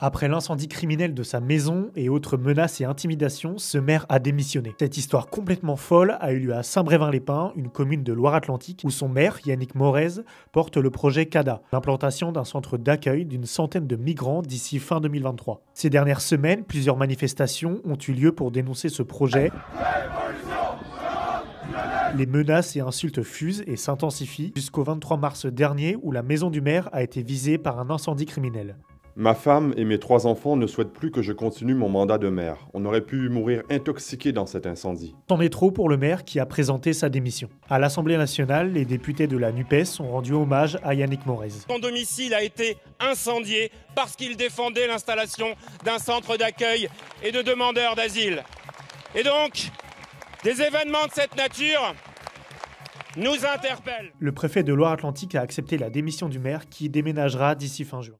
Après l'incendie criminel de sa maison et autres menaces et intimidations, ce maire a démissionné. Cette histoire complètement folle a eu lieu à Saint-Brévin-les-Pins, une commune de Loire-Atlantique, où son maire, Yannick Morez, porte le projet CADA, l'implantation d'un centre d'accueil d'une centaine de migrants d'ici fin 2023. Ces dernières semaines, plusieurs manifestations ont eu lieu pour dénoncer ce projet. Les menaces et insultes fusent et s'intensifient jusqu'au 23 mars dernier où la maison du maire a été visée par un incendie criminel. Ma femme et mes trois enfants ne souhaitent plus que je continue mon mandat de maire. On aurait pu mourir intoxiqué dans cet incendie. C'en est trop pour le maire qui a présenté sa démission. À l'Assemblée nationale, les députés de la NUPES ont rendu hommage à Yannick Morez. Son domicile a été incendié parce qu'il défendait l'installation d'un centre d'accueil et de demandeurs d'asile. Et donc, des événements de cette nature nous interpellent. Le préfet de Loire-Atlantique a accepté la démission du maire qui déménagera d'ici fin juin.